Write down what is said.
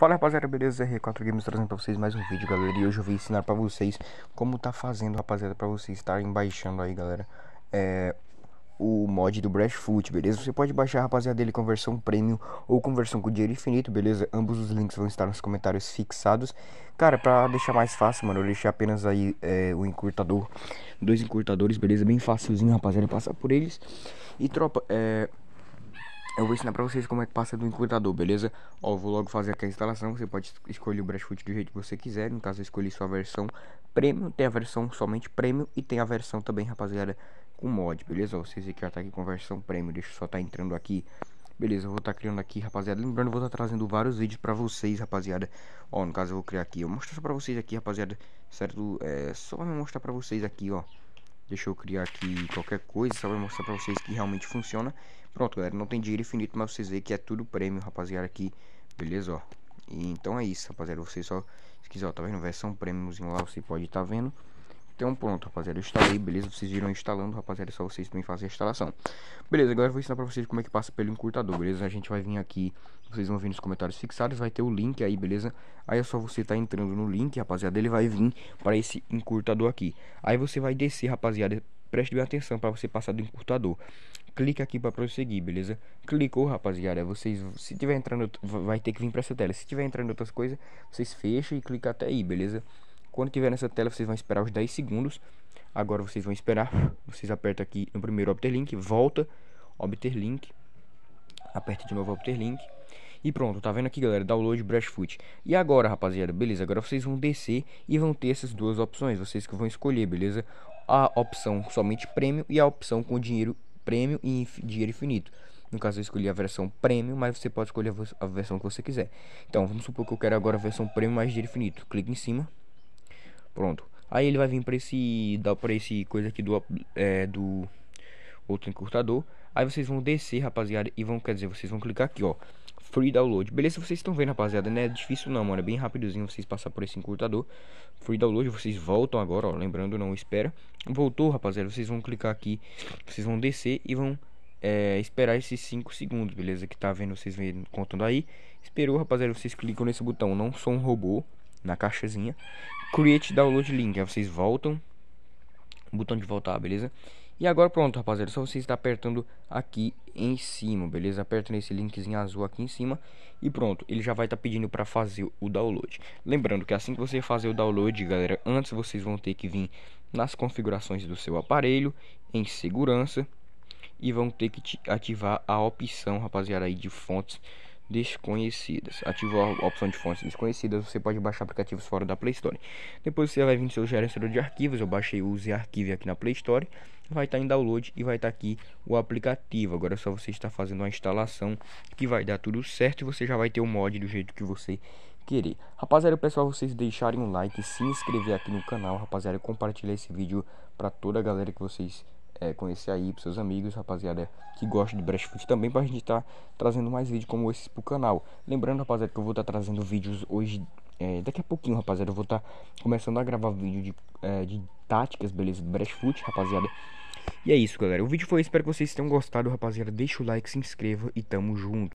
Fala rapaziada, beleza? É R4 Games trazendo pra vocês mais um vídeo, galera. E hoje eu vim ensinar pra vocês como tá fazendo, rapaziada, pra vocês estarem tá baixando aí, galera, é, o mod do Brash Foot, beleza? Você pode baixar, rapaziada, dele com versão premium ou com versão com dinheiro infinito, beleza? Ambos os links vão estar nos comentários fixados. Cara, pra deixar mais fácil, mano, eu deixei apenas aí é, o encurtador, dois encurtadores, beleza? Bem facilzinho, rapaziada, passar por eles. E tropa, é eu vou ensinar pra vocês como é que passa do encurtador, beleza? Ó, vou logo fazer aqui a instalação, você pode escolher o Brashfoot do jeito que você quiser, no caso eu escolhi sua versão Premium, tem a versão somente Premium e tem a versão também, rapaziada, com mod, beleza? vocês aqui já tá aqui com a versão Premium, deixa eu só tá entrando aqui Beleza, eu vou estar tá criando aqui, rapaziada. Lembrando, eu vou estar tá trazendo vários vídeos pra vocês, rapaziada. Ó, no caso eu vou criar aqui. Eu vou mostrar só pra vocês aqui, rapaziada. Certo? É, só me mostrar pra vocês aqui, ó. Deixa eu criar aqui qualquer coisa, só pra mostrar pra vocês que realmente funciona. Pronto, galera, não tem dinheiro infinito, mas vocês veem que é tudo prêmio, rapaziada, aqui. Beleza, ó. E, então é isso, rapaziada. vocês só, se quiser, ó, tá vendo? Versão prêmiozinho lá, você pode estar tá vendo. Tem um ponto, rapaziada. Eu instalei, beleza? Vocês viram instalando, rapaziada. É só vocês também fazem a instalação. Beleza, agora eu vou ensinar pra vocês como é que passa pelo encurtador, beleza? A gente vai vir aqui, vocês vão vir nos comentários fixados, vai ter o link aí, beleza? Aí é só você tá entrando no link, rapaziada. Ele vai vir pra esse encurtador aqui. Aí você vai descer, rapaziada. Preste bem atenção pra você passar do encurtador. Clica aqui para prosseguir, beleza? Clicou, rapaziada. Vocês, se tiver entrando, vai ter que vir para essa tela. Se tiver entrando outras coisas, vocês fecham e clica até aí, beleza? Quando tiver nessa tela, vocês vão esperar os 10 segundos. Agora vocês vão esperar. Vocês apertam aqui no primeiro obter link, volta, obter link. Aperta de novo obter link. E pronto, tá vendo aqui, galera? Download Foot. E agora, rapaziada, beleza? Agora vocês vão descer e vão ter essas duas opções. Vocês que vão escolher, beleza? A opção somente prêmio e a opção com dinheiro prêmio e dinheiro infinito. No caso, eu escolhi a versão Premium, mas você pode escolher a versão que você quiser. Então, vamos supor que eu quero agora a versão Premium mais dinheiro infinito. Clique em cima. Pronto. Aí ele vai vir para esse, dá para esse coisa aqui do é, do outro encurtador. Aí vocês vão descer, rapaziada, e vão, quer dizer, vocês vão clicar aqui, ó, Free Download. Beleza, vocês estão vendo, rapaziada, não é difícil não, mano, é bem rapidozinho vocês passar por esse encurtador. Free Download, vocês voltam agora, ó, lembrando, não espera. Voltou, rapaziada, vocês vão clicar aqui, vocês vão descer e vão é, esperar esses 5 segundos, beleza, que tá vendo, vocês vendo, contando aí. Esperou, rapaziada, vocês clicam nesse botão, não sou um robô na caixazinha. Create download link. Aí vocês voltam. Botão de voltar, beleza? E agora pronto, rapaziada, só você está apertando aqui em cima, beleza? Aperta nesse linkzinho azul aqui em cima e pronto, ele já vai estar tá pedindo para fazer o download. Lembrando que assim que você fazer o download, galera, antes vocês vão ter que vir nas configurações do seu aparelho, em segurança e vão ter que ativar a opção, rapaziada, aí de fontes desconhecidas. Ativou a opção de fontes desconhecidas, você pode baixar aplicativos fora da Play Store. Depois você vai vir no seu gerenciador de arquivos, eu baixei o Use aqui na Play Store, vai estar tá em download e vai estar tá aqui o aplicativo. Agora é só você estar fazendo a instalação que vai dar tudo certo e você já vai ter o mod do jeito que você querer. Rapaziada, pessoal, vocês deixarem um like, se inscrever aqui no canal, rapaziada, compartilhar esse vídeo para toda a galera que vocês é, conhecer aí pros seus amigos, rapaziada, que gosta de Brashfoot também, pra gente estar tá trazendo mais vídeos como esses pro canal. Lembrando, rapaziada, que eu vou estar tá trazendo vídeos hoje, é, daqui a pouquinho, rapaziada, eu vou estar tá começando a gravar vídeo de, é, de táticas, beleza, de Brashfoot, rapaziada. E é isso, galera. O vídeo foi, espero que vocês tenham gostado, rapaziada. Deixa o like, se inscreva e tamo junto.